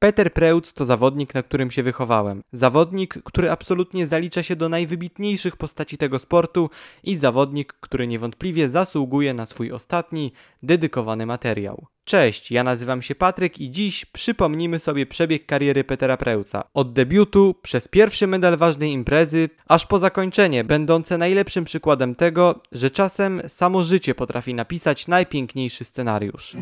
Peter Preutz to zawodnik, na którym się wychowałem. Zawodnik, który absolutnie zalicza się do najwybitniejszych postaci tego sportu i zawodnik, który niewątpliwie zasługuje na swój ostatni, dedykowany materiał. Cześć, ja nazywam się Patryk i dziś przypomnimy sobie przebieg kariery Petera Preuca. Od debiutu, przez pierwszy medal ważnej imprezy, aż po zakończenie, będące najlepszym przykładem tego, że czasem samo życie potrafi napisać najpiękniejszy scenariusz.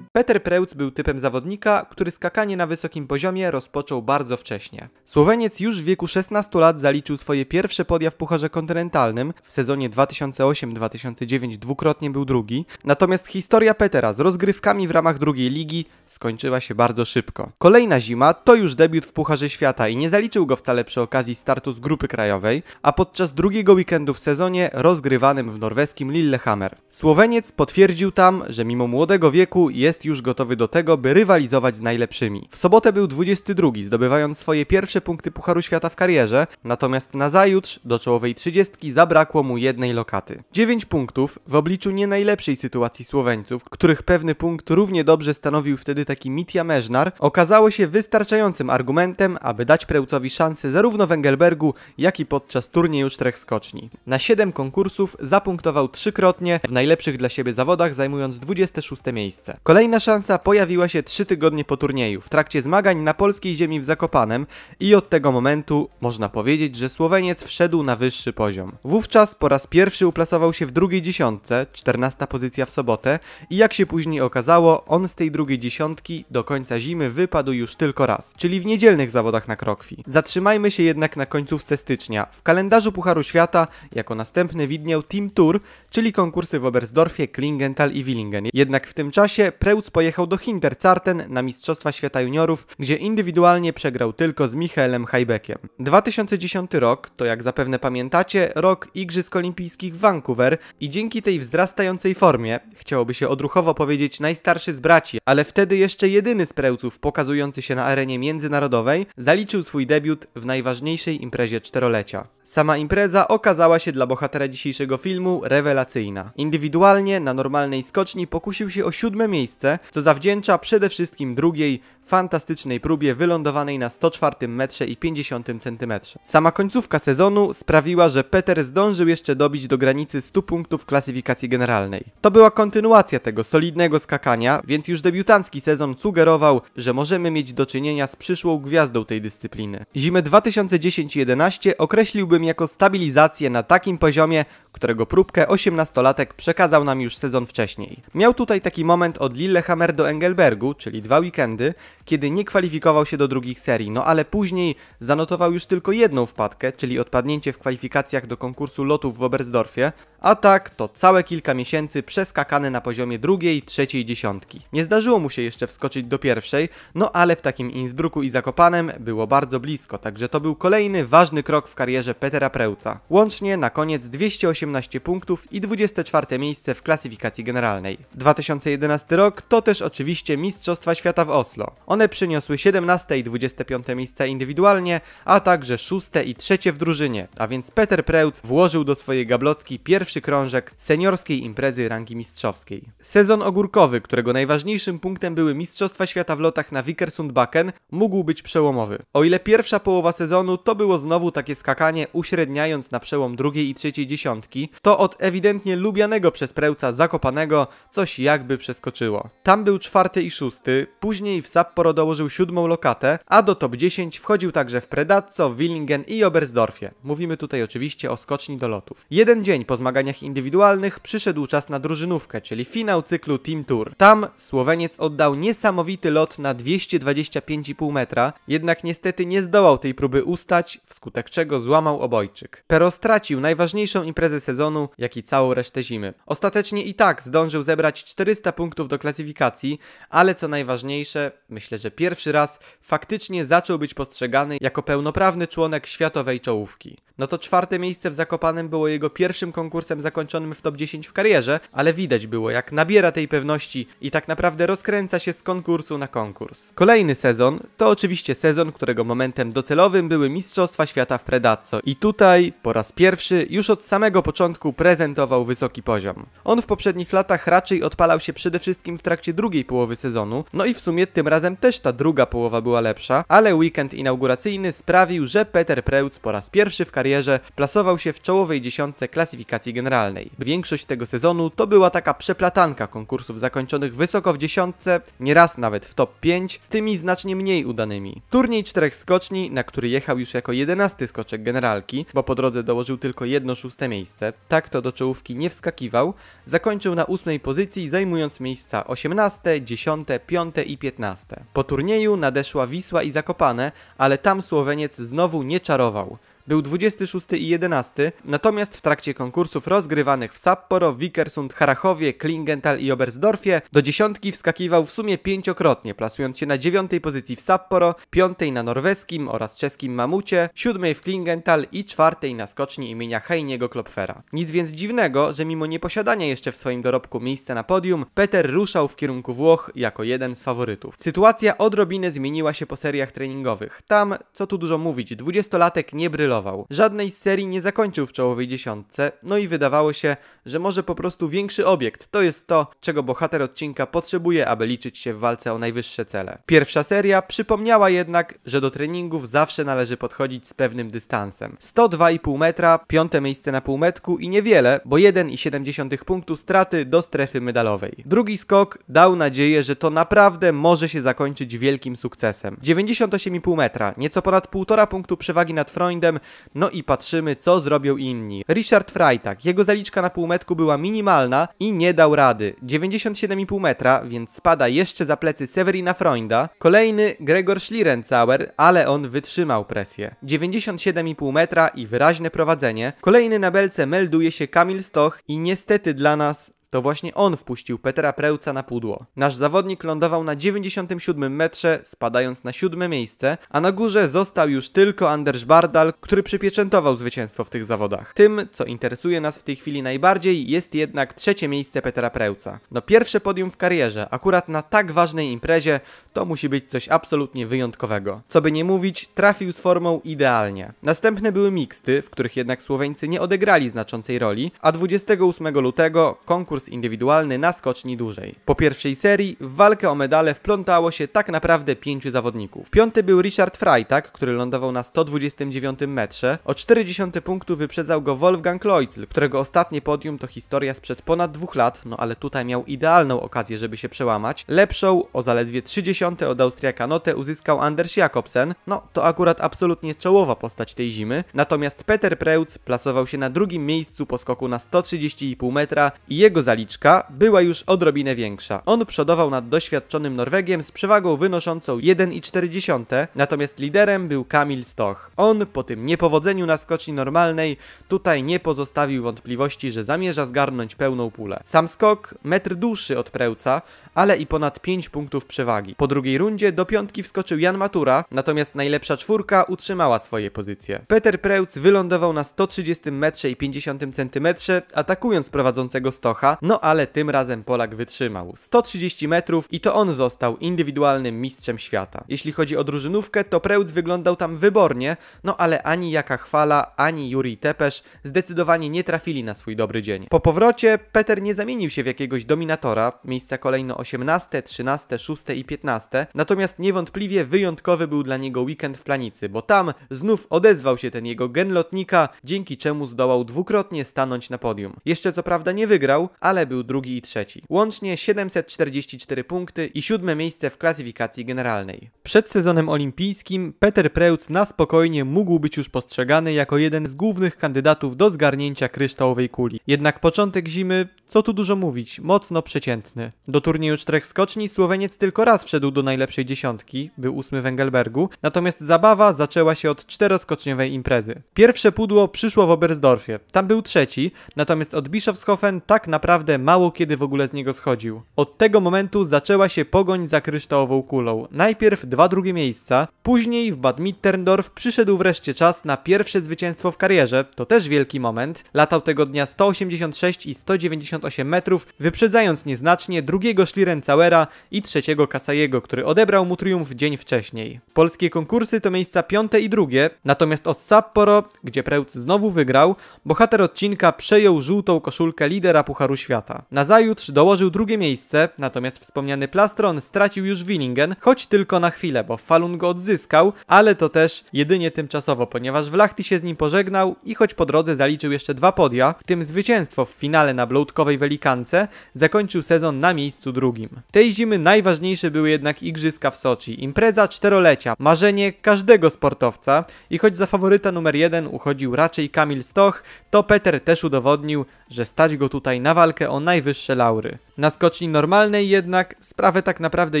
Peter Preutz był typem zawodnika, który skakanie na wysokim poziomie rozpoczął bardzo wcześnie. Słoweniec już w wieku 16 lat zaliczył swoje pierwsze podia w Pucharze Kontynentalnym, w sezonie 2008-2009 dwukrotnie był drugi, natomiast historia Petera z rozgrywkami w ramach drugiej ligi skończyła się bardzo szybko. Kolejna zima to już debiut w Pucharze Świata i nie zaliczył go wcale przy okazji startu z grupy krajowej, a podczas drugiego weekendu w sezonie rozgrywanym w norweskim Lillehammer. Słoweniec potwierdził tam, że mimo młodego wieku jest już gotowy do tego, by rywalizować z najlepszymi. W sobotę był 22, zdobywając swoje pierwsze punkty Pucharu Świata w karierze, natomiast na zajutrz, do czołowej 30 zabrakło mu jednej lokaty. 9 punktów w obliczu nie najlepszej sytuacji Słoweńców, których pewny punkt równie dobrze stanowił wtedy taki Mitja Meżnar, okazało się wystarczającym argumentem, aby dać Prełcowi szansę zarówno w Engelbergu, jak i podczas turnieju czterech skoczni. Na 7 konkursów zapunktował trzykrotnie, w najlepszych dla siebie zawodach zajmując 26 miejsce. Kolejna Kolejna szansa pojawiła się trzy tygodnie po turnieju, w trakcie zmagań na polskiej ziemi w Zakopanem i od tego momentu można powiedzieć, że Słoweniec wszedł na wyższy poziom. Wówczas po raz pierwszy uplasował się w drugiej dziesiątce, 14 pozycja w sobotę i jak się później okazało, on z tej drugiej dziesiątki do końca zimy wypadł już tylko raz, czyli w niedzielnych zawodach na Krokwi. Zatrzymajmy się jednak na końcówce stycznia. W kalendarzu Pucharu Świata jako następny widniał Team Tour, czyli konkursy w Oberstdorfie, Klingenthal i Willingen. Jednak w tym czasie Preutz pojechał do Hinterzarten na Mistrzostwa Świata Juniorów, gdzie indywidualnie przegrał tylko z Michaelem Hajbekiem. 2010 rok to jak zapewne pamiętacie rok Igrzysk Olimpijskich w Vancouver i dzięki tej wzrastającej formie, chciałoby się odruchowo powiedzieć najstarszy z braci, ale wtedy jeszcze jedyny z prełców pokazujący się na arenie międzynarodowej, zaliczył swój debiut w najważniejszej imprezie czterolecia. Sama impreza okazała się dla bohatera dzisiejszego filmu rewelacyjna. Indywidualnie na normalnej skoczni pokusił się o siódme miejsce, co zawdzięcza przede wszystkim drugiej, fantastycznej próbie wylądowanej na 104 metrze i 50 cm. Sama końcówka sezonu sprawiła, że Peter zdążył jeszcze dobić do granicy 100 punktów klasyfikacji generalnej. To była kontynuacja tego solidnego skakania, więc już debiutancki sezon sugerował, że możemy mieć do czynienia z przyszłą gwiazdą tej dyscypliny. Zimę 2010-11 określiłbym jako stabilizację na takim poziomie, którego próbkę 18-latek przekazał nam już sezon wcześniej. Miał tutaj taki moment od Lillehammer do Engelbergu, czyli dwa weekendy, kiedy nie kwalifikował się do drugich serii, no ale później zanotował już tylko jedną wpadkę, czyli odpadnięcie w kwalifikacjach do konkursu lotów w Oberstdorfie, a tak to całe kilka miesięcy przeskakane na poziomie drugiej, trzeciej dziesiątki. Nie zdarzyło mu się jeszcze wskoczyć do pierwszej, no ale w takim Innsbrucku i Zakopanem było bardzo blisko, także to był kolejny ważny krok w karierze Petera Preuca. Łącznie na koniec 218 punktów i 24 miejsce w klasyfikacji generalnej. 2011 rok to też oczywiście Mistrzostwa Świata w Oslo. One one przyniosły 17 i 25 miejsca indywidualnie, a także 6 i 3 w drużynie, a więc Peter Preutz włożył do swojej gablotki pierwszy krążek seniorskiej imprezy rangi mistrzowskiej. Sezon ogórkowy, którego najważniejszym punktem były Mistrzostwa Świata w lotach na Wikersundbacken, mógł być przełomowy. O ile pierwsza połowa sezonu to było znowu takie skakanie uśredniając na przełom drugiej i trzeciej dziesiątki, to od ewidentnie lubianego przez Prełca Zakopanego coś jakby przeskoczyło. Tam był czwarty i szósty, później w Sapporo dołożył siódmą lokatę, a do top 10 wchodził także w Predazzo, Willingen i Oberstdorfie. Mówimy tutaj oczywiście o skoczni do lotów. Jeden dzień po zmaganiach indywidualnych przyszedł czas na drużynówkę, czyli finał cyklu Team Tour. Tam Słoweniec oddał niesamowity lot na 225,5 metra, jednak niestety nie zdołał tej próby ustać, wskutek czego złamał obojczyk. Pero stracił najważniejszą imprezę sezonu, jak i całą resztę zimy. Ostatecznie i tak zdążył zebrać 400 punktów do klasyfikacji, ale co najważniejsze, myślę, myślę, że pierwszy raz faktycznie zaczął być postrzegany jako pełnoprawny członek światowej czołówki no to czwarte miejsce w Zakopanem było jego pierwszym konkursem zakończonym w top 10 w karierze, ale widać było jak nabiera tej pewności i tak naprawdę rozkręca się z konkursu na konkurs. Kolejny sezon to oczywiście sezon, którego momentem docelowym były Mistrzostwa Świata w Predazzo i tutaj po raz pierwszy już od samego początku prezentował wysoki poziom. On w poprzednich latach raczej odpalał się przede wszystkim w trakcie drugiej połowy sezonu, no i w sumie tym razem też ta druga połowa była lepsza, ale weekend inauguracyjny sprawił, że Peter Preutz po raz pierwszy w karierze karierze plasował się w czołowej dziesiątce klasyfikacji generalnej. Większość tego sezonu to była taka przeplatanka konkursów zakończonych wysoko w dziesiątce, nieraz nawet w top 5, z tymi znacznie mniej udanymi. Turniej czterech skoczni, na który jechał już jako jedenasty skoczek generalki, bo po drodze dołożył tylko jedno szóste miejsce, tak to do czołówki nie wskakiwał, zakończył na ósmej pozycji, zajmując miejsca 18, 10, 5 i 15. Po turnieju nadeszła Wisła i Zakopane, ale tam Słoweniec znowu nie czarował był 26 i 11, natomiast w trakcie konkursów rozgrywanych w Sapporo, Wikersund, Harachowie, Klingenthal i Oberstdorfie do dziesiątki wskakiwał w sumie pięciokrotnie, plasując się na dziewiątej pozycji w Sapporo, piątej na norweskim oraz czeskim Mamucie, siódmej w Klingenthal i czwartej na skoczni imienia Heiniego Klopfera. Nic więc dziwnego, że mimo nieposiadania jeszcze w swoim dorobku miejsca na podium, Peter ruszał w kierunku Włoch jako jeden z faworytów. Sytuacja odrobinę zmieniła się po seriach treningowych. Tam, co tu dużo mówić, dwudziestolatek nie brylował zrezygnował. Żadnej z serii nie zakończył w czołowej dziesiątce, no i wydawało się, że może po prostu większy obiekt to jest to, czego bohater odcinka potrzebuje, aby liczyć się w walce o najwyższe cele. Pierwsza seria przypomniała jednak, że do treningów zawsze należy podchodzić z pewnym dystansem. 102,5 metra, piąte miejsce na półmetku i niewiele, bo 1,7 punktu straty do strefy medalowej. Drugi skok dał nadzieję, że to naprawdę może się zakończyć wielkim sukcesem. 98,5 metra, nieco ponad 1,5 punktu przewagi nad Freundem no i patrzymy, co zrobią inni. Richard Freitag, jego zaliczka na półmetku była minimalna i nie dał rady. 97,5 metra, więc spada jeszcze za plecy Severina Freunda. Kolejny Gregor Schlierenzauer, ale on wytrzymał presję. 97,5 metra i wyraźne prowadzenie. Kolejny na belce melduje się Kamil Stoch i niestety dla nas to właśnie on wpuścił Petera Prełca na pudło. Nasz zawodnik lądował na 97 metrze, spadając na siódme miejsce, a na górze został już tylko Anders Bardal, który przypieczętował zwycięstwo w tych zawodach. Tym, co interesuje nas w tej chwili najbardziej, jest jednak trzecie miejsce Petera Prełca. No pierwsze podium w karierze, akurat na tak ważnej imprezie, to musi być coś absolutnie wyjątkowego. Co by nie mówić, trafił z formą idealnie. Następne były miksty, w których jednak Słoweńcy nie odegrali znaczącej roli, a 28 lutego konkurs konkurs indywidualny na skoczni dłużej. Po pierwszej serii w walkę o medale wplątało się tak naprawdę pięciu zawodników. Piąty był Richard Freitag, który lądował na 129 metrze. O 40 punktu wyprzedzał go Wolfgang Kloicl, którego ostatnie podium to historia sprzed ponad dwóch lat, no ale tutaj miał idealną okazję, żeby się przełamać. Lepszą o zaledwie 30 od Austriaka Notę uzyskał Anders Jakobsen, no to akurat absolutnie czołowa postać tej zimy. Natomiast Peter Preutz plasował się na drugim miejscu po skoku na 130,5 metra i jego zaliczka była już odrobinę większa. On przodował nad doświadczonym Norwegiem z przewagą wynoszącą 1,4, natomiast liderem był Kamil Stoch. On po tym niepowodzeniu na skoczni normalnej tutaj nie pozostawił wątpliwości, że zamierza zgarnąć pełną pulę. Sam skok metr dłuższy od Prełca, ale i ponad 5 punktów przewagi. Po drugiej rundzie do piątki wskoczył Jan Matura, natomiast najlepsza czwórka utrzymała swoje pozycje. Peter Prełc wylądował na 130 metrze i 50 centymetrze, atakując prowadzącego Stocha, no ale tym razem Polak wytrzymał. 130 metrów i to on został indywidualnym mistrzem świata. Jeśli chodzi o drużynówkę, to Prełc wyglądał tam wybornie, no ale ani Jaka Chwala, ani Juri Tepesz zdecydowanie nie trafili na swój dobry dzień. Po powrocie Peter nie zamienił się w jakiegoś dominatora, miejsca kolejno 18, 13, 6 i 15, natomiast niewątpliwie wyjątkowy był dla niego weekend w Planicy, bo tam znów odezwał się ten jego gen lotnika, dzięki czemu zdołał dwukrotnie stanąć na podium. Jeszcze co prawda nie wygrał, ale był drugi i trzeci. Łącznie 744 punkty i siódme miejsce w klasyfikacji generalnej. Przed sezonem olimpijskim Peter Preutz na spokojnie mógł być już postrzegany jako jeden z głównych kandydatów do zgarnięcia kryształowej kuli. Jednak początek zimy, co tu dużo mówić, mocno przeciętny. Do turnieju czterech skoczni Słoweniec tylko raz wszedł do najlepszej dziesiątki, był ósmy w Engelbergu, natomiast zabawa zaczęła się od czteroskoczniowej imprezy. Pierwsze pudło przyszło w Oberstdorfie, tam był trzeci, natomiast od Bischofshofen tak naprawdę naprawdę mało kiedy w ogóle z niego schodził. Od tego momentu zaczęła się pogoń za kryształową kulą. Najpierw dwa drugie miejsca, później w Bad Mitterndorf przyszedł wreszcie czas na pierwsze zwycięstwo w karierze, to też wielki moment. Latał tego dnia 186 i 198 metrów, wyprzedzając nieznacznie drugiego Schlierencauera i trzeciego Kasajego, który odebrał mu triumf dzień wcześniej. Polskie konkursy to miejsca piąte i drugie, natomiast od Sapporo, gdzie Preutz znowu wygrał, bohater odcinka przejął żółtą koszulkę lidera Pucharu Świata świata. Nazajutrz dołożył drugie miejsce, natomiast wspomniany plastron stracił już Winningen, choć tylko na chwilę, bo Falun go odzyskał, ale to też jedynie tymczasowo, ponieważ w się z nim pożegnał i choć po drodze zaliczył jeszcze dwa podia, w tym zwycięstwo w finale na bloutkowej Welikance, zakończył sezon na miejscu drugim. Tej zimy najważniejsze były jednak Igrzyska w Soczi, impreza czterolecia, marzenie każdego sportowca i choć za faworyta numer jeden uchodził raczej Kamil Stoch, to Peter też udowodnił, że stać go tutaj na walkę walkę o najwyższe laury. Na skoczni normalnej jednak sprawę tak naprawdę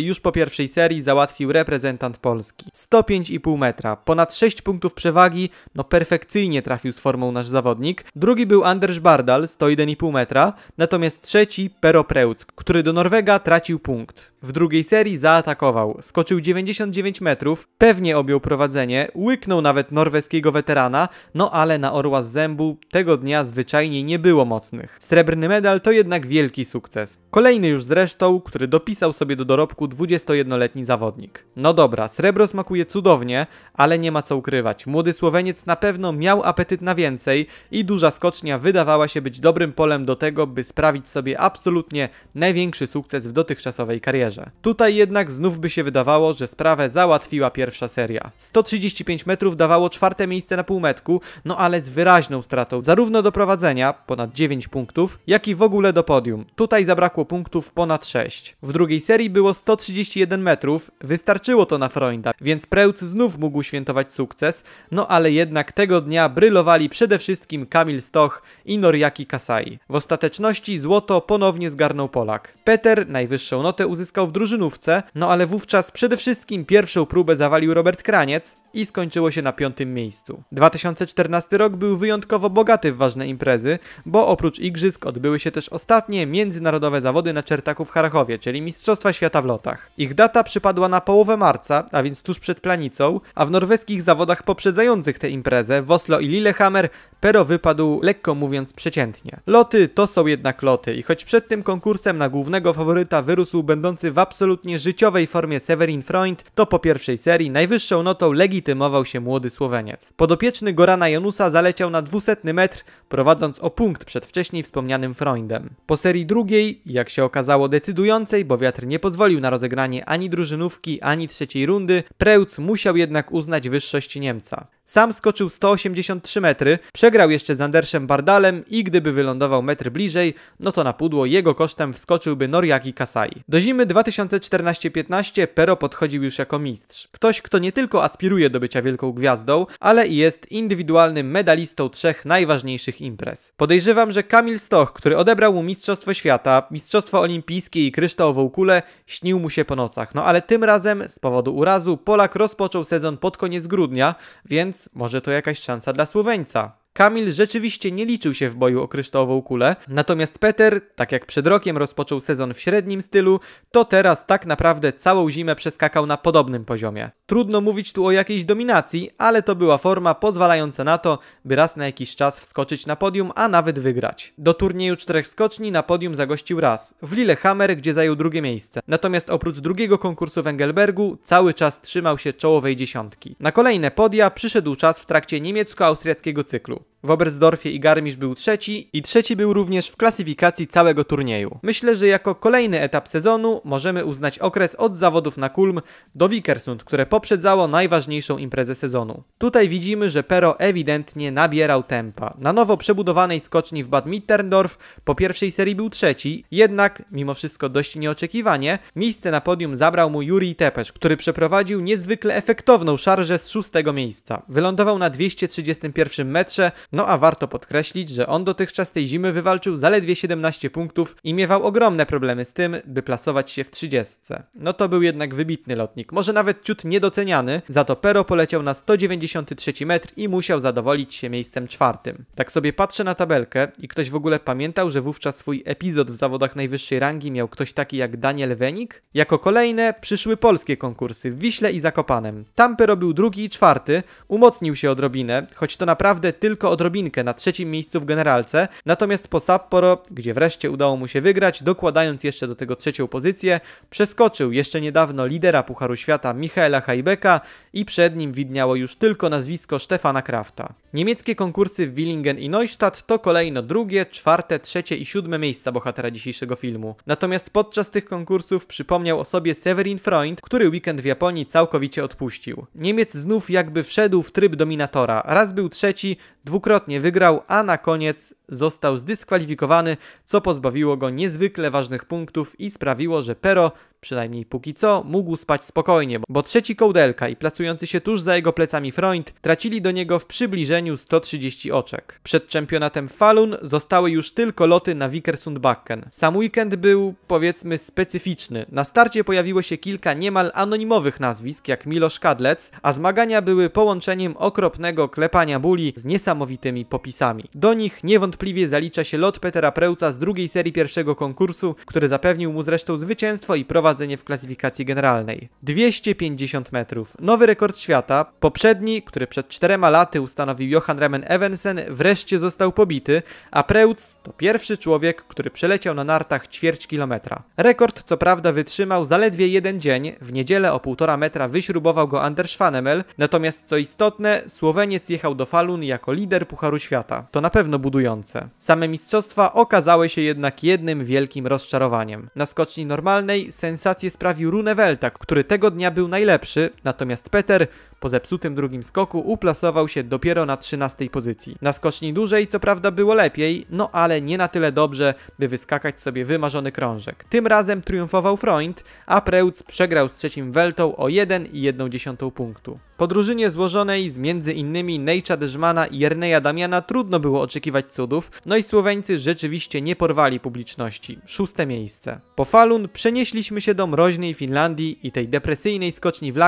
już po pierwszej serii załatwił reprezentant Polski. 105,5 metra, ponad 6 punktów przewagi, no perfekcyjnie trafił z formą nasz zawodnik. Drugi był Anders Bardal, 101,5 metra, natomiast trzeci Pero Preutz, który do Norwega tracił punkt. W drugiej serii zaatakował, skoczył 99 metrów, pewnie objął prowadzenie, łyknął nawet norweskiego weterana, no ale na orła z zębu tego dnia zwyczajnie nie było mocnych. Srebrny medal to jednak wielki sukces. Kolejny już zresztą, który dopisał sobie do dorobku 21-letni zawodnik. No dobra, srebro smakuje cudownie, ale nie ma co ukrywać. Młody Słoweniec na pewno miał apetyt na więcej i duża skocznia wydawała się być dobrym polem do tego, by sprawić sobie absolutnie największy sukces w dotychczasowej karierze. Tutaj jednak znów by się wydawało, że sprawę załatwiła pierwsza seria. 135 metrów dawało czwarte miejsce na półmetku, no ale z wyraźną stratą zarówno do prowadzenia, ponad 9 punktów, jak i w ogóle do podium. Tutaj zabrakło zabrakło punktów ponad 6. W drugiej serii było 131 metrów, wystarczyło to na Freunda, więc Preutz znów mógł świętować sukces, no ale jednak tego dnia brylowali przede wszystkim Kamil Stoch i Noriaki Kasai. W ostateczności złoto ponownie zgarnął Polak. Peter najwyższą notę uzyskał w drużynówce, no ale wówczas przede wszystkim pierwszą próbę zawalił Robert Kraniec, i skończyło się na piątym miejscu. 2014 rok był wyjątkowo bogaty w ważne imprezy, bo oprócz igrzysk odbyły się też ostatnie międzynarodowe zawody na Czertaku w Harachowie, czyli Mistrzostwa Świata w lotach. Ich data przypadła na połowę marca, a więc tuż przed planicą, a w norweskich zawodach poprzedzających tę imprezę w Oslo i Lillehammer Pero wypadł lekko mówiąc przeciętnie. Loty to są jednak loty i choć przed tym konkursem na głównego faworyta wyrósł będący w absolutnie życiowej formie Severin Freund, to po pierwszej serii najwyższą notą legitymował się młody Słoweniec. Podopieczny Gorana Janusa zaleciał na 200 metr, prowadząc o punkt przed wcześniej wspomnianym Freundem. Po serii drugiej, jak się okazało decydującej, bo wiatr nie pozwolił na rozegranie ani drużynówki, ani trzeciej rundy, Preutz musiał jednak uznać wyższość Niemca. Sam skoczył 183 metry, przegrał jeszcze z Andersem Bardalem i gdyby wylądował metr bliżej, no to na pudło jego kosztem wskoczyłby Noriaki Kasai. Do zimy 2014-15 Pero podchodził już jako mistrz. Ktoś, kto nie tylko aspiruje do bycia wielką gwiazdą, ale i jest indywidualnym medalistą trzech najważniejszych imprez. Podejrzewam, że Kamil Stoch, który odebrał mu Mistrzostwo Świata, Mistrzostwo Olimpijskie i kryształową kulę, śnił mu się po nocach. No ale tym razem, z powodu urazu, Polak rozpoczął sezon pod koniec grudnia, więc więc może to jakaś szansa dla Słoweńca. Kamil rzeczywiście nie liczył się w boju o kryształową kulę, natomiast Peter, tak jak przed rokiem rozpoczął sezon w średnim stylu, to teraz tak naprawdę całą zimę przeskakał na podobnym poziomie. Trudno mówić tu o jakiejś dominacji, ale to była forma pozwalająca na to, by raz na jakiś czas wskoczyć na podium, a nawet wygrać. Do turnieju czterech skoczni na podium zagościł raz, w Lillehammer, gdzie zajął drugie miejsce. Natomiast oprócz drugiego konkursu w Engelbergu cały czas trzymał się czołowej dziesiątki. Na kolejne podia przyszedł czas w trakcie niemiecko-austriackiego cyklu. W Oberstdorfie i Garmisch był trzeci i trzeci był również w klasyfikacji całego turnieju. Myślę, że jako kolejny etap sezonu możemy uznać okres od zawodów na Kulm do Wikersund, które poprzedzało najważniejszą imprezę sezonu. Tutaj widzimy, że Pero ewidentnie nabierał tempa. Na nowo przebudowanej skoczni w Bad Mitterndorf po pierwszej serii był trzeci, jednak mimo wszystko dość nieoczekiwanie miejsce na podium zabrał mu Juri Tepesz, który przeprowadził niezwykle efektowną szarżę z szóstego miejsca. Wylądował na 231 metrze, no a warto podkreślić, że on dotychczas tej zimy wywalczył zaledwie 17 punktów i miewał ogromne problemy z tym, by plasować się w 30. No to był jednak wybitny lotnik, może nawet ciut niedoceniany, za to Pero poleciał na 193 metr i musiał zadowolić się miejscem czwartym. Tak sobie patrzę na tabelkę i ktoś w ogóle pamiętał, że wówczas swój epizod w zawodach najwyższej rangi miał ktoś taki jak Daniel Wenik? Jako kolejne przyszły polskie konkursy w Wiśle i Zakopanem. Tam Pero był drugi i czwarty, umocnił się odrobinę, choć to naprawdę tylko od odrobinkę na trzecim miejscu w generalce, natomiast po Sapporo, gdzie wreszcie udało mu się wygrać, dokładając jeszcze do tego trzecią pozycję, przeskoczył jeszcze niedawno lidera Pucharu Świata Michaela Hajbeka i przed nim widniało już tylko nazwisko Stefana Krafta. Niemieckie konkursy w Willingen i Neustadt to kolejno drugie, czwarte, trzecie i siódme miejsca bohatera dzisiejszego filmu. Natomiast podczas tych konkursów przypomniał o sobie Severin Freund, który weekend w Japonii całkowicie odpuścił. Niemiec znów jakby wszedł w tryb dominatora. Raz był trzeci, dwukrotnie dwukrotnie wygrał, a na koniec został zdyskwalifikowany, co pozbawiło go niezwykle ważnych punktów i sprawiło, że Pero, przynajmniej póki co, mógł spać spokojnie, bo trzeci kołdelka i placujący się tuż za jego plecami Freund tracili do niego w przybliżeniu 130 oczek. Przed czempionatem Falun zostały już tylko loty na Vikersundbacken. Sam weekend był, powiedzmy, specyficzny. Na starcie pojawiło się kilka niemal anonimowych nazwisk, jak Milo Kadlec, a zmagania były połączeniem okropnego klepania buli z niesamowitymi popisami. Do nich niewątpliwie niewątpliwie zalicza się lot Petera Preuca z drugiej serii pierwszego konkursu, który zapewnił mu zresztą zwycięstwo i prowadzenie w klasyfikacji generalnej. 250 metrów. Nowy rekord świata. Poprzedni, który przed czterema laty ustanowił Johan Remen Evensen, wreszcie został pobity, a Preuc to pierwszy człowiek, który przeleciał na nartach ćwierć kilometra. Rekord co prawda wytrzymał zaledwie jeden dzień, w niedzielę o półtora metra wyśrubował go Anders Schwanemel, natomiast co istotne, Słoweniec jechał do Falun jako lider Pucharu Świata. To na pewno budujące. Same mistrzostwa okazały się jednak jednym wielkim rozczarowaniem. Na skoczni normalnej sensację sprawił Runewelta, który tego dnia był najlepszy, natomiast Peter po zepsutym drugim skoku uplasował się dopiero na 13 pozycji. Na skoczni dłużej co prawda było lepiej, no ale nie na tyle dobrze, by wyskakać sobie wymarzony krążek. Tym razem triumfował Freund, a Preutz przegrał z trzecim Weltą o 1,1 punktu. Po drużynie złożonej z m.in. Nejcza Dyżmana i Jerneja Damiana trudno było oczekiwać cudów, no i Słoweńcy rzeczywiście nie porwali publiczności. Szóste miejsce. Po Falun przenieśliśmy się do mroźnej Finlandii i tej depresyjnej skoczni w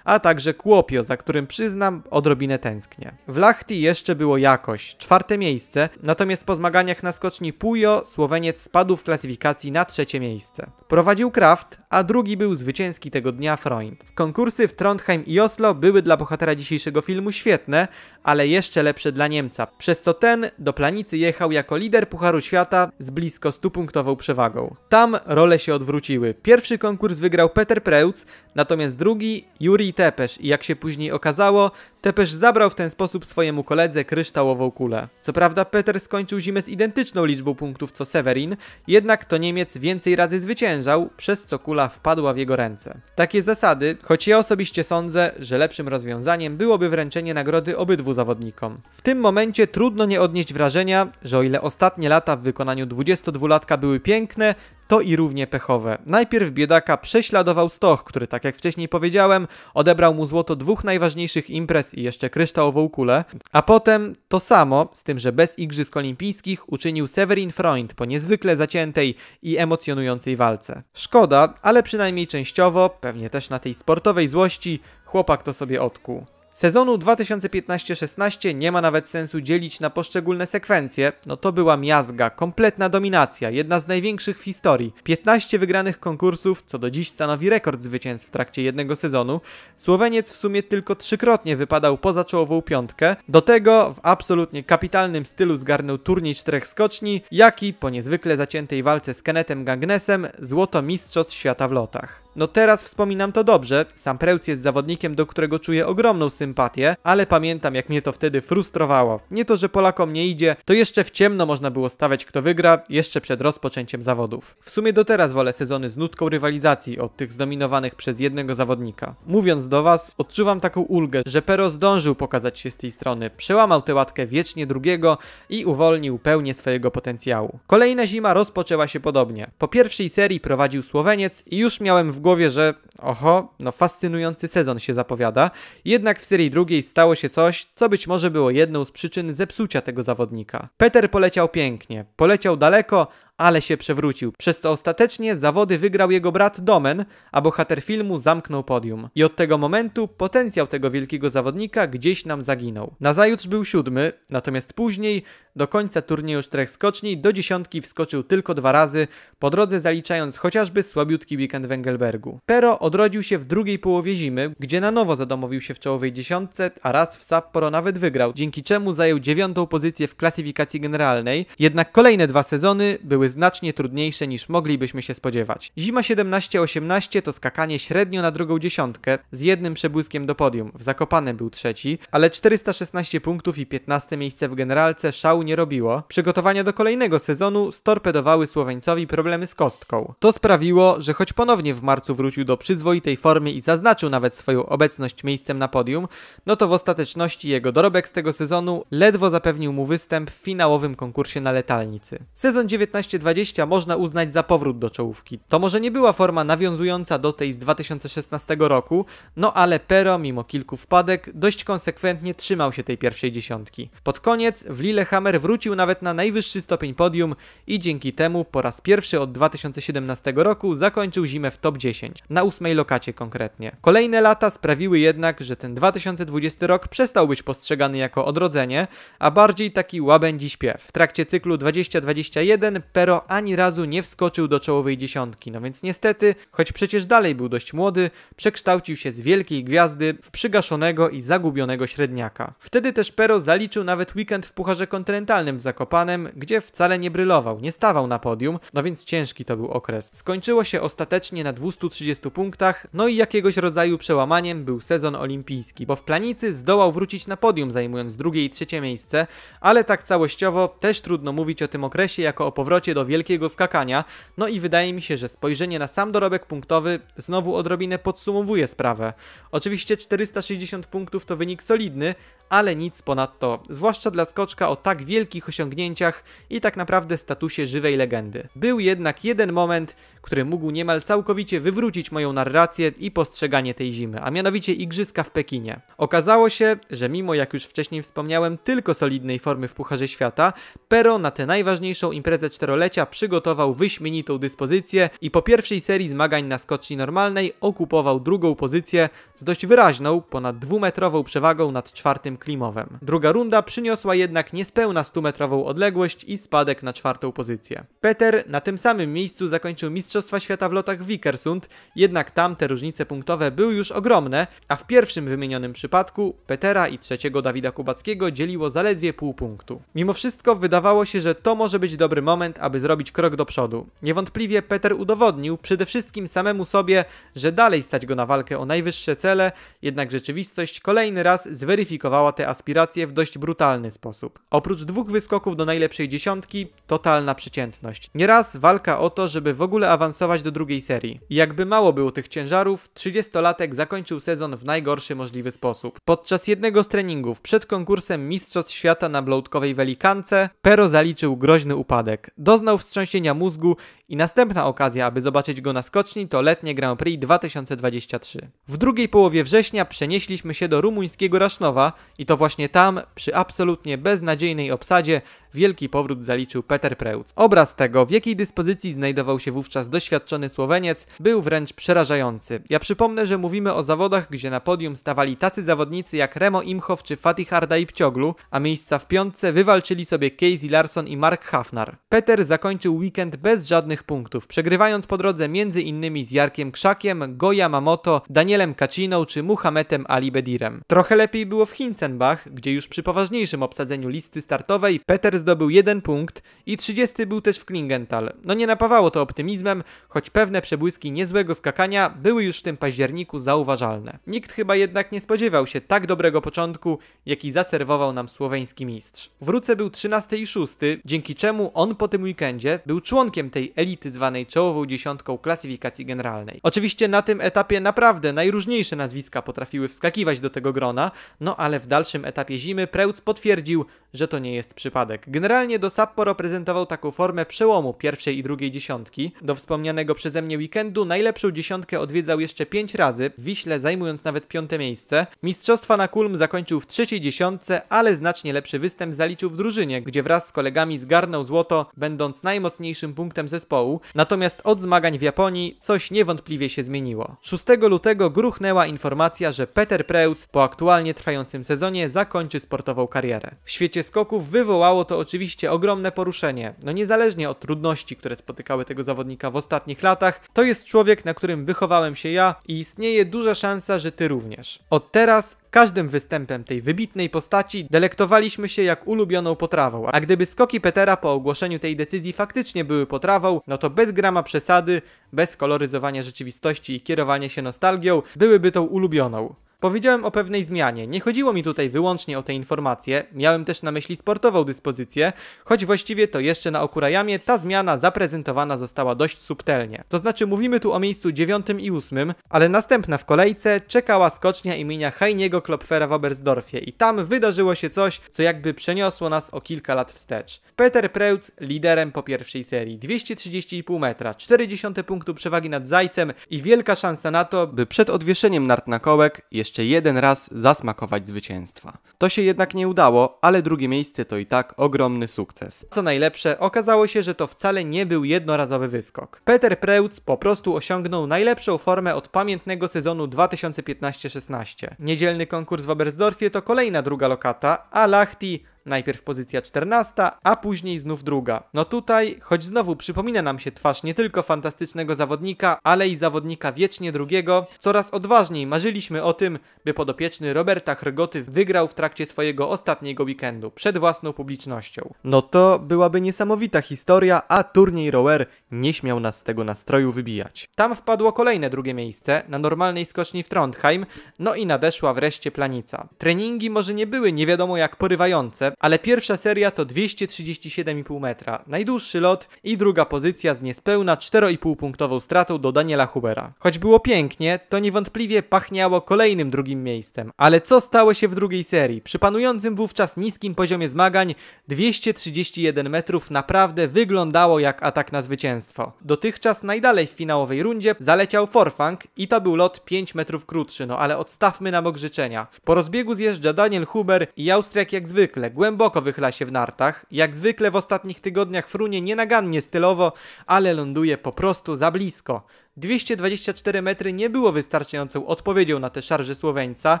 a także Kłopio, za którym przyznam odrobinę tęsknię. W Lahti jeszcze było jakoś, czwarte miejsce, natomiast po zmaganiach na skoczni Pujo Słoweniec spadł w klasyfikacji na trzecie miejsce. Prowadził Kraft, a drugi był zwycięski tego dnia Freund. Konkursy w Trondheim i Oslo były były dla bohatera dzisiejszego filmu świetne, ale jeszcze lepsze dla Niemca, przez co ten do Planicy jechał jako lider Pucharu Świata z blisko 100-punktową przewagą. Tam role się odwróciły. Pierwszy konkurs wygrał Peter Preutz, natomiast drugi Juri Tepesz i jak się później okazało, Tepesz zabrał w ten sposób swojemu koledze kryształową kulę. Co prawda Peter skończył zimę z identyczną liczbą punktów co Severin, jednak to Niemiec więcej razy zwyciężał, przez co kula wpadła w jego ręce. Takie zasady, choć ja osobiście sądzę, że lepszym rozwiązaniem byłoby wręczenie nagrody obydwu zawodnikom. W tym momencie trudno nie odnieść wrażenia, że o ile ostatnie lata w wykonaniu 22-latka były piękne, to i równie pechowe. Najpierw biedaka prześladował Stoch, który tak jak wcześniej powiedziałem, odebrał mu złoto dwóch najważniejszych imprez i jeszcze kryształową kulę, a potem to samo, z tym że bez Igrzysk Olimpijskich uczynił Severin Freund po niezwykle zaciętej i emocjonującej walce. Szkoda, ale przynajmniej częściowo, pewnie też na tej sportowej złości, chłopak to sobie odkuł. Sezonu 2015-16 nie ma nawet sensu dzielić na poszczególne sekwencje, no to była miazga, kompletna dominacja, jedna z największych w historii. 15 wygranych konkursów, co do dziś stanowi rekord zwycięstw w trakcie jednego sezonu. Słoweniec w sumie tylko trzykrotnie wypadał poza czołową piątkę. Do tego w absolutnie kapitalnym stylu zgarnął turniej czterech skoczni, jak i po niezwykle zaciętej walce z Kenetem Gangnesem złoto mistrzostw świata w lotach. No teraz wspominam to dobrze, sam Prełc jest zawodnikiem, do którego czuję ogromną sympatię, ale pamiętam jak mnie to wtedy frustrowało. Nie to, że Polakom nie idzie, to jeszcze w ciemno można było stawiać kto wygra, jeszcze przed rozpoczęciem zawodów. W sumie do teraz wolę sezony z nutką rywalizacji od tych zdominowanych przez jednego zawodnika. Mówiąc do Was, odczuwam taką ulgę, że Pero zdążył pokazać się z tej strony, przełamał tę łatkę wiecznie drugiego i uwolnił pełnię swojego potencjału. Kolejna zima rozpoczęła się podobnie. Po pierwszej serii prowadził Słoweniec i już miałem w głowie, że oho, no fascynujący sezon się zapowiada. Jednak w serii drugiej stało się coś, co być może było jedną z przyczyn zepsucia tego zawodnika. Peter poleciał pięknie, poleciał daleko, ale się przewrócił, przez to ostatecznie zawody wygrał jego brat Domen, a bohater filmu zamknął podium. I od tego momentu potencjał tego wielkiego zawodnika gdzieś nam zaginął. Nazajutrz był siódmy, natomiast później do końca turnieju czterech skoczni do dziesiątki wskoczył tylko dwa razy, po drodze zaliczając chociażby słabiutki weekend w Engelbergu. Pero odrodził się w drugiej połowie zimy, gdzie na nowo zadomowił się w czołowej dziesiątce, a raz w Sapporo nawet wygrał, dzięki czemu zajął dziewiątą pozycję w klasyfikacji generalnej, jednak kolejne dwa sezony były znacznie trudniejsze niż moglibyśmy się spodziewać. Zima 17-18 to skakanie średnio na drugą dziesiątkę, z jednym przebłyskiem do podium. W Zakopanem był trzeci, ale 416 punktów i 15 miejsce w generalce szał nie robiło, przygotowania do kolejnego sezonu storpedowały Słoweńcowi problemy z kostką. To sprawiło, że choć ponownie w marcu wrócił do przyzwoitej formy i zaznaczył nawet swoją obecność miejscem na podium, no to w ostateczności jego dorobek z tego sezonu ledwo zapewnił mu występ w finałowym konkursie na letalnicy. Sezon 19-20 można uznać za powrót do czołówki. To może nie była forma nawiązująca do tej z 2016 roku, no ale Pero mimo kilku wpadek dość konsekwentnie trzymał się tej pierwszej dziesiątki. Pod koniec w Lillehammer wrócił nawet na najwyższy stopień podium i dzięki temu po raz pierwszy od 2017 roku zakończył zimę w top 10, na ósmej lokacie konkretnie. Kolejne lata sprawiły jednak, że ten 2020 rok przestał być postrzegany jako odrodzenie, a bardziej taki łabędzi śpiew. W trakcie cyklu 2021 Pero ani razu nie wskoczył do czołowej dziesiątki, no więc niestety, choć przecież dalej był dość młody, przekształcił się z wielkiej gwiazdy w przygaszonego i zagubionego średniaka. Wtedy też Pero zaliczył nawet weekend w Pucharze Kontynentalnym mentalnym Zakopanem, gdzie wcale nie brylował, nie stawał na podium, no więc ciężki to był okres. Skończyło się ostatecznie na 230 punktach, no i jakiegoś rodzaju przełamaniem był sezon olimpijski, bo w planicy zdołał wrócić na podium, zajmując drugie i trzecie miejsce, ale tak całościowo też trudno mówić o tym okresie jako o powrocie do wielkiego skakania, no i wydaje mi się, że spojrzenie na sam dorobek punktowy znowu odrobinę podsumowuje sprawę. Oczywiście 460 punktów to wynik solidny, ale nic ponadto, zwłaszcza dla skoczka o tak wielkich osiągnięciach i tak naprawdę statusie żywej legendy. Był jednak jeden moment, który mógł niemal całkowicie wywrócić moją narrację i postrzeganie tej zimy, a mianowicie igrzyska w Pekinie. Okazało się, że mimo jak już wcześniej wspomniałem, tylko solidnej formy w Pucharze Świata, Pero na tę najważniejszą imprezę czterolecia przygotował wyśmienitą dyspozycję i po pierwszej serii zmagań na skoczni normalnej okupował drugą pozycję z dość wyraźną, ponad dwumetrową przewagą nad czwartym klimowym. Druga runda przyniosła jednak niespełna na 100-metrową odległość i spadek na czwartą pozycję. Peter na tym samym miejscu zakończył Mistrzostwa Świata w lotach w Wikersund, jednak tam te różnice punktowe były już ogromne, a w pierwszym wymienionym przypadku Petera i trzeciego Dawida Kubackiego dzieliło zaledwie pół punktu. Mimo wszystko wydawało się, że to może być dobry moment, aby zrobić krok do przodu. Niewątpliwie Peter udowodnił przede wszystkim samemu sobie, że dalej stać go na walkę o najwyższe cele, jednak rzeczywistość kolejny raz zweryfikowała te aspiracje w dość brutalny sposób. Oprócz dwóch wyskoków do najlepszej dziesiątki totalna przeciętność. Nieraz walka o to, żeby w ogóle awansować do drugiej serii. jakby mało było tych ciężarów, 30-latek zakończył sezon w najgorszy możliwy sposób. Podczas jednego z treningów przed konkursem Mistrzostw Świata na bloutkowej Welikance, Pero zaliczył groźny upadek. Doznał wstrząsienia mózgu i następna okazja, aby zobaczyć go na skoczni, to letnie Grand Prix 2023. W drugiej połowie września przenieśliśmy się do rumuńskiego Rasznowa i to właśnie tam, przy absolutnie beznadziejnej obsadzie, wielki powrót zaliczył Peter Preutz. Obraz tego, w jakiej dyspozycji znajdował się wówczas doświadczony Słoweniec, był wręcz przerażający. Ja przypomnę, że mówimy o zawodach, gdzie na podium stawali tacy zawodnicy jak Remo Imhoff czy Fatih Ardaibcioglu, a miejsca w piątce wywalczyli sobie Casey Larson i Mark Hafnar. Peter zakończył weekend bez żadnych punktów, przegrywając po drodze m.in. z Jarkiem Krzakiem, Goya Mamoto, Danielem Kaciną czy Muhammetem Ali Bedirem. Trochę lepiej było w Hinzenbach, gdzie już przy poważniejszym obsadzeniu listy startowej Peter z zdobył jeden punkt i 30 był też w Klingenthal. No nie napawało to optymizmem, choć pewne przebłyski niezłego skakania były już w tym październiku zauważalne. Nikt chyba jednak nie spodziewał się tak dobrego początku, jaki zaserwował nam słoweński mistrz. W Ruce był 13 i 6, dzięki czemu on po tym weekendzie był członkiem tej elity zwanej czołową dziesiątką klasyfikacji generalnej. Oczywiście na tym etapie naprawdę najróżniejsze nazwiska potrafiły wskakiwać do tego grona, no ale w dalszym etapie zimy Preutz potwierdził, że to nie jest przypadek. Generalnie do Sapporo prezentował taką formę przełomu pierwszej i drugiej dziesiątki. Do wspomnianego przeze mnie weekendu najlepszą dziesiątkę odwiedzał jeszcze pięć razy, w Wiśle zajmując nawet piąte miejsce. Mistrzostwa na Kulm zakończył w trzeciej dziesiątce, ale znacznie lepszy występ zaliczył w drużynie, gdzie wraz z kolegami zgarnął złoto, będąc najmocniejszym punktem zespołu. Natomiast od zmagań w Japonii coś niewątpliwie się zmieniło. 6 lutego gruchnęła informacja, że Peter Preutz po aktualnie trwającym sezonie zakończy sportową karierę. W świecie skoków wywołało to oczywiście ogromne poruszenie. No niezależnie od trudności, które spotykały tego zawodnika w ostatnich latach, to jest człowiek, na którym wychowałem się ja i istnieje duża szansa, że ty również. Od teraz każdym występem tej wybitnej postaci delektowaliśmy się jak ulubioną potrawą, a gdyby skoki Petera po ogłoszeniu tej decyzji faktycznie były potrawą, no to bez grama przesady, bez koloryzowania rzeczywistości i kierowania się nostalgią, byłyby tą ulubioną. Powiedziałem o pewnej zmianie. Nie chodziło mi tutaj wyłącznie o te informacje, miałem też na myśli sportową dyspozycję, choć właściwie to jeszcze na Okurajamie ta zmiana zaprezentowana została dość subtelnie. To znaczy mówimy tu o miejscu 9 i 8, ale następna w kolejce czekała skocznia imienia Heiniego Klopfera w Oberstdorfie i tam wydarzyło się coś, co jakby przeniosło nas o kilka lat wstecz. Peter Preutz liderem po pierwszej serii, 230,5 metra, 40 punktu przewagi nad Zajcem i wielka szansa na to, by przed odwieszeniem nart na kołek jeszcze jeszcze jeden raz zasmakować zwycięstwa. To się jednak nie udało, ale drugie miejsce to i tak ogromny sukces. Co najlepsze, okazało się, że to wcale nie był jednorazowy wyskok. Peter Preutz po prostu osiągnął najlepszą formę od pamiętnego sezonu 2015-16. Niedzielny konkurs w Oberstdorfie to kolejna druga lokata, a Lachti Najpierw pozycja 14, a później znów druga. No tutaj, choć znowu przypomina nam się twarz nie tylko fantastycznego zawodnika, ale i zawodnika wiecznie drugiego, coraz odważniej marzyliśmy o tym, by podopieczny Roberta Hrgoty wygrał w trakcie swojego ostatniego weekendu przed własną publicznością. No to byłaby niesamowita historia, a turniej rower nie śmiał nas z tego nastroju wybijać. Tam wpadło kolejne drugie miejsce na normalnej skoczni w Trondheim, no i nadeszła wreszcie planica. Treningi może nie były nie wiadomo jak porywające, ale pierwsza seria to 237,5 metra, najdłuższy lot i druga pozycja z niespełna 4,5 punktową stratą do Daniela Hubera. Choć było pięknie, to niewątpliwie pachniało kolejnym drugim miejscem. Ale co stało się w drugiej serii? Przy panującym wówczas niskim poziomie zmagań 231 metrów naprawdę wyglądało jak atak na zwycięstwo. Dotychczas najdalej w finałowej rundzie zaleciał Forfang i to był lot 5 metrów krótszy, no ale odstawmy nam ogrzeczenia. Po rozbiegu zjeżdża Daniel Huber i Austriak jak zwykle, głęboko głęboko wychyla się w nartach. Jak zwykle w ostatnich tygodniach frunie nienagannie stylowo, ale ląduje po prostu za blisko. 224 metry nie było wystarczającą odpowiedzią na te szarże Słoweńca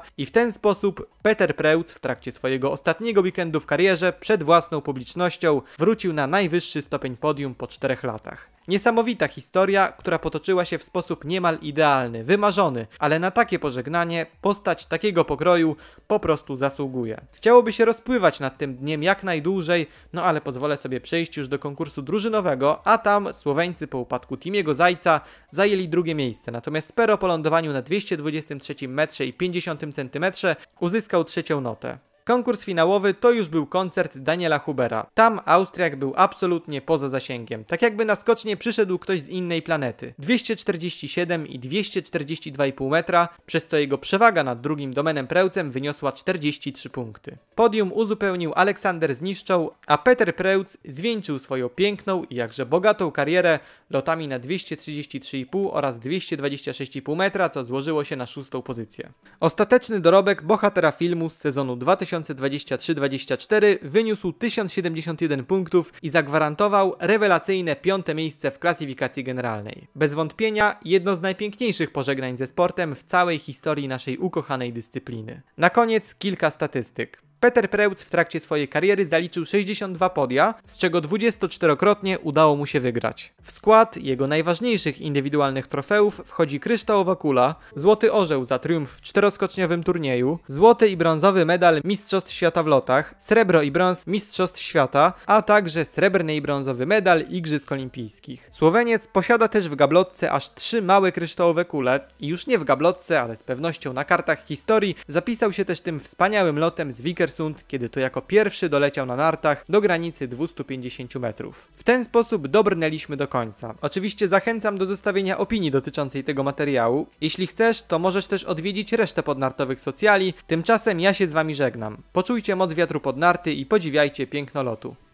i w ten sposób Peter Preutz w trakcie swojego ostatniego weekendu w karierze przed własną publicznością wrócił na najwyższy stopień podium po czterech latach. Niesamowita historia, która potoczyła się w sposób niemal idealny, wymarzony, ale na takie pożegnanie postać takiego pokroju po prostu zasługuje. Chciałoby się rozpływać nad tym dniem jak najdłużej, no ale pozwolę sobie przejść już do konkursu drużynowego, a tam Słoweńcy po upadku Timiego Zajca zajęli drugie miejsce, natomiast Pero po lądowaniu na 223 metrze i 50 centymetrze uzyskał trzecią notę. Konkurs finałowy to już był koncert Daniela Hubera. Tam Austriak był absolutnie poza zasięgiem. Tak jakby na skocznie przyszedł ktoś z innej planety. 247 i 242,5 metra, przez to jego przewaga nad drugim domenem Preucem wyniosła 43 punkty. Podium uzupełnił Aleksander Zniszczał, a Peter Preuc zwieńczył swoją piękną i jakże bogatą karierę lotami na 233,5 oraz 226,5 metra, co złożyło się na szóstą pozycję. Ostateczny dorobek bohatera filmu z sezonu 2000 2023 2024 wyniósł 1071 punktów i zagwarantował rewelacyjne piąte miejsce w klasyfikacji generalnej. Bez wątpienia jedno z najpiękniejszych pożegnań ze sportem w całej historii naszej ukochanej dyscypliny. Na koniec kilka statystyk. Peter Preutz w trakcie swojej kariery zaliczył 62 podia, z czego 24-krotnie udało mu się wygrać. W skład jego najważniejszych indywidualnych trofeów wchodzi kryształowa kula, złoty orzeł za triumf w czteroskoczniowym turnieju, złoty i brązowy medal Mistrzostw Świata w lotach, srebro i brąz Mistrzostw Świata, a także srebrny i brązowy medal Igrzysk Olimpijskich. Słoweniec posiada też w gablotce aż trzy małe kryształowe kule i już nie w gablotce, ale z pewnością na kartach historii zapisał się też tym wspaniałym lotem z Wicker Östersund, kiedy to jako pierwszy doleciał na nartach do granicy 250 metrów. W ten sposób dobrnęliśmy do końca. Oczywiście zachęcam do zostawienia opinii dotyczącej tego materiału. Jeśli chcesz, to możesz też odwiedzić resztę podnartowych socjali. Tymczasem ja się z wami żegnam. Poczujcie moc wiatru pod narty i podziwiajcie piękno lotu.